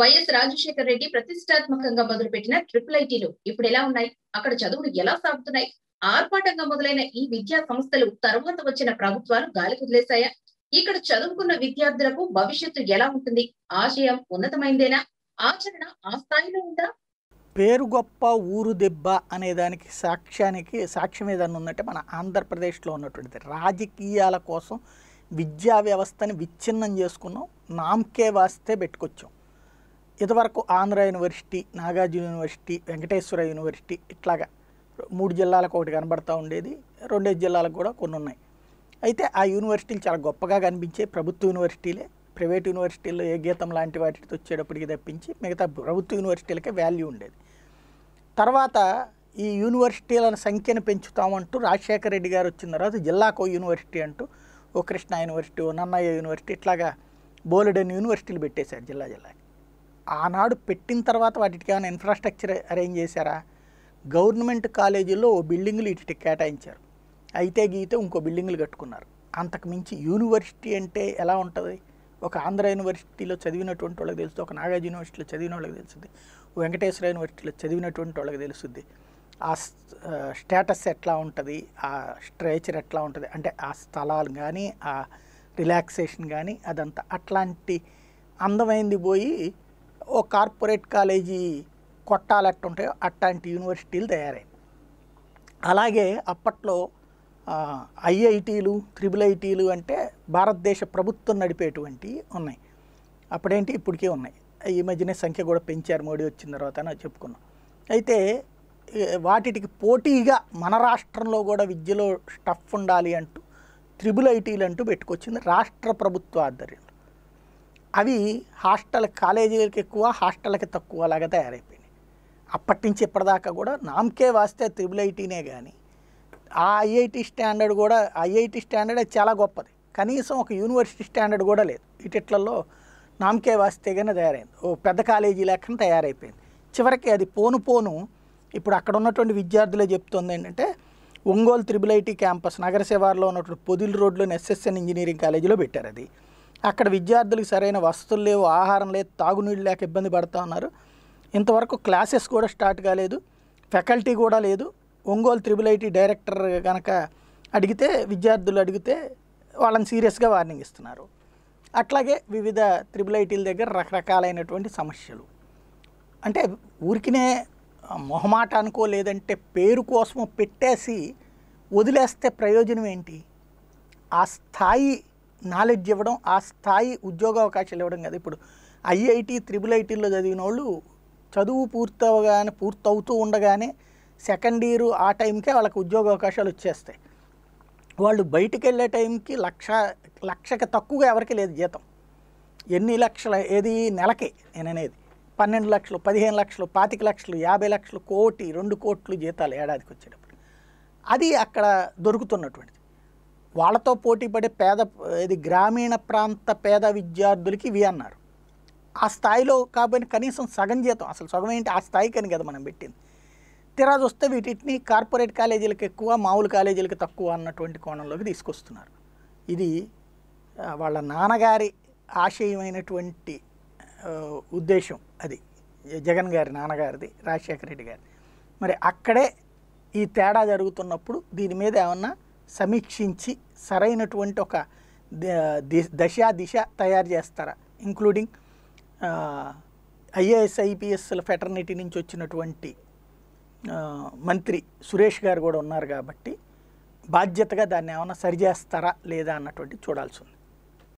YS Rajasekhara Reddy ప్రతిష్టాత్మకంగా మొదలుపెట్టిన triple ఐటీలు ఇప్పుడు ఎలా ఉన్నాయి అక్కడ చదువులు ఎలా సాగుతున్నాయి ఆర్పాటంగా మొదలైన ఈ విద్యా సంస్థలు తర్వాత వచ్చిన ప్రభుత్వాలు గాలి కుదిలేశాయా ఇక్కడ చదువుకున్న విద్యార్థులకు భవిష్యత్తు ఎలా ఉంటుంది ఆశయం ఉన్నతమైందేనా ఆచరణ ఆ స్థాయిలో ఉందా పేరు గొప్ప ఊరు దెబ్బ అనే దానికి సాక్ష్యానికి సాక్ష్యం ఏదన్నా ఉందంటే మన ఆంధ్రప్రదేశ్లో ఉన్నటువంటిది రాజకీయాల కోసం విద్యా వ్యవస్థని విచ్ఛిన్నం చేసుకున్నాం నామ్కే వాస్తే పెట్టుకొచ్చాం ఇదివరకు Andhra university Nagarjuna university Venkateswara university ఇట్లాగా మూడు జిల్లాలకు ఒకటి కనబడతా ఉండేది రెండే జిల్లాలకు కూడా కొన్ని ఉన్నాయి అయితే ఆ యూనివర్సిటీలు చాలా గొప్పగా కనిపించే ప్రభుత్వ యూనివర్సిటీలే ప్రైవేట్ యూనివర్సిటీల్లో ఏ గీతం లాంటి వాటితో వచ్చేటప్పటికి తప్పించి మిగతా ప్రభుత్వ యూనివర్సిటీలకే వాల్యూ ఉండేది తర్వాత ఈ యూనివర్సిటీల సంఖ్యను పెంచుతామంటూ రాజశేఖర రెడ్డి గారు వచ్చిన తర్వాత జిల్లాకు యూనివర్సిటీ అంటూ ఓ కృష్ణ యూనివర్సిటీ ఓ నన్నయ్య యూనివర్సిటీ ఇట్లాగా బోలెడన్ యూనివర్సిటీలు పెట్టేశారు జిల్లా జిల్లాకి ఆనాడు పెట్టిన తర్వాత వాటికి ఏమైనా ఇన్ఫ్రాస్ట్రక్చర్ అరేంజ్ చేశారా గవర్నమెంట్ కాలేజీల్లో ఓ బిల్డింగ్లు ఇటు కేటాయించారు అయితే గీతే ఇంకో బిల్డింగ్లు కట్టుకున్నారు అంతకు మించి యూనివర్సిటీ అంటే ఎలా ఉంటుంది ఒక ఆంధ్ర యూనివర్సిటీలో చదివినటువంటి వాళ్ళకి తెలుస్తుంది ఒక నాగార్జున యూనివర్సిటీలో చదివిన వాళ్ళకి తెలుస్తుంది వెంకటేశ్వర యూనివర్సిటీలో చదివినటువంటి వాళ్ళకి తెలుస్తుంది ఆ స్టేటస్ ఎట్లా ఉంటుంది ఆ స్ట్రేచర్ ఎట్లా ఉంటుంది అంటే ఆ స్థలాలు కానీ ఆ రిలాక్సేషన్ కానీ అదంతా అట్లాంటి అందమైంది పోయి ఓ కార్పొరేట్ కాలేజీ కొట్టాలట్టుంటాయో అట్లాంటి యూనివర్సిటీలు తయారాయి అలాగే అప్పట్లో ఐఐటీలు త్రిబుల్ ఐటీలు అంటే భారతదేశ ప్రభుత్వం నడిపేటువంటి ఉన్నాయి అప్పుడేంటి ఇప్పటికే ఉన్నాయి ఈ మధ్యనే సంఖ్య కూడా పెంచారు మోడీ వచ్చిన తర్వాత అని చెప్పుకున్నాం అయితే వాటికి పోటీగా మన రాష్ట్రంలో కూడా విద్యలో స్టఫ్ ఉండాలి అంటూ త్రిబుల్ ఐటీలు అంటూ పెట్టుకొచ్చింది రాష్ట్ర ప్రభుత్వ ఆధ్వర్యం అవి హాస్టల్ కాలేజీలకి ఎక్కువ హాస్టల్కి తక్కువ లాగా తయారైపోయినాయి అప్పటి నుంచి ఇప్పటిదాకా కూడా నామకే వాస్తే త్రిబుల్ ఐటీనే కానీ ఆ ఐఐటి స్టాండర్డ్ కూడా ఐఐటి స్టాండర్డ్ చాలా గొప్పది కనీసం ఒక యూనివర్సిటీ స్టాండర్డ్ కూడా లేదు ఇటిట్లలో నామకే వాస్తేగానే తయారైంది ఓ పెద్ద కాలేజీ లెక్కన తయారైపోయింది చివరికి అది పోను పోను ఇప్పుడు అక్కడ ఉన్నటువంటి విద్యార్థులే చెప్తుంది ఏంటంటే ఒంగోలు త్రిబుల్ ఐటీ క్యాంపస్ నగర శివార్లో ఉన్నటువంటి పొదిల్ రోడ్లోని ఎస్ఎస్ఎన్ ఇంజనీరింగ్ కాలేజీలో పెట్టారు అది అక్కడ విద్యార్థులకు సరైన వసతులు లేవు ఆహారం లేదు తాగునీళ్ళు లేక ఇబ్బంది పడుతూ ఉన్నారు ఇంతవరకు క్లాసెస్ కూడా స్టార్ట్ కాలేదు ఫ్యాకల్టీ కూడా లేదు ఒంగోలు త్రిబుల్ ఐటీ డైరెక్టర్ కనుక అడిగితే విద్యార్థులు అడిగితే వాళ్ళని సీరియస్గా వార్నింగ్ ఇస్తున్నారు అట్లాగే వివిధ త్రిబుల్ ఐటీల దగ్గర రకరకాలైనటువంటి సమస్యలు అంటే ఊరికినే మొహమాట అనుకో లేదంటే పేరు కోసము పెట్టేసి వదిలేస్తే ప్రయోజనం ఏంటి ఆ స్థాయి నాలెడ్జ్ ఇవ్వడం ఆ స్థాయి ఉద్యోగ అవకాశాలు ఇవ్వడం కదా ఇప్పుడు ఐఐటి త్రిబుల్ ఐటీల్లో చదివిన వాళ్ళు చదువు పూర్తవగానే పూర్తవుతూ ఉండగానే సెకండ్ ఇయర్ ఆ టైంకే వాళ్ళకి ఉద్యోగ అవకాశాలు వచ్చేస్తాయి వాళ్ళు బయటికి వెళ్ళే టైంకి లక్ష లక్షకి తక్కువగా ఎవరికి లేదు జీతం ఎన్ని లక్షల ఏది నెలకే నేను అనేది పన్నెండు లక్షలు పదిహేను లక్షలు పాతిక లక్షలు యాభై లక్షలు కోటి రెండు కోట్లు జీతాలు ఏడాదికి వచ్చేటప్పుడు అది అక్కడ దొరుకుతున్నటువంటిది వాళ్ళతో పోటీపడే పేద ఇది గ్రామీణ ప్రాంత పేద విద్యార్థులకి ఇవి అన్నారు ఆ స్థాయిలో కాబట్టి కనీసం సగం జీతం అసలు సగం ఏంటి ఆ స్థాయికి అని కదా మనం పెట్టింది తీరా వస్తే వీటిని కార్పొరేట్ కాలేజీలకు ఎక్కువ మామూలు కాలేజీలకు తక్కువ అన్నటువంటి కోణంలోకి తీసుకొస్తున్నారు ఇది వాళ్ళ నాన్నగారి ఆశయమైనటువంటి ఉద్దేశం అది జగన్ గారి నాన్నగారిది రాజశేఖర రెడ్డి గారి మరి అక్కడే ఈ తేడా జరుగుతున్నప్పుడు దీని మీద ఏమన్నా సమీక్షించి సరైనటువంటి ఒక దశ దిశ తయారు చేస్తారా ఇంక్లూడింగ్ ఐఏఎస్ ఐపీఎస్ల ఫెటర్నిటీ నుంచి వచ్చినటువంటి మంత్రి సురేష్ గారు కూడా ఉన్నారు కాబట్టి బాధ్యతగా దాన్ని ఏమైనా సరిచేస్తారా లేదా అన్నటువంటి చూడాల్సి ఉంది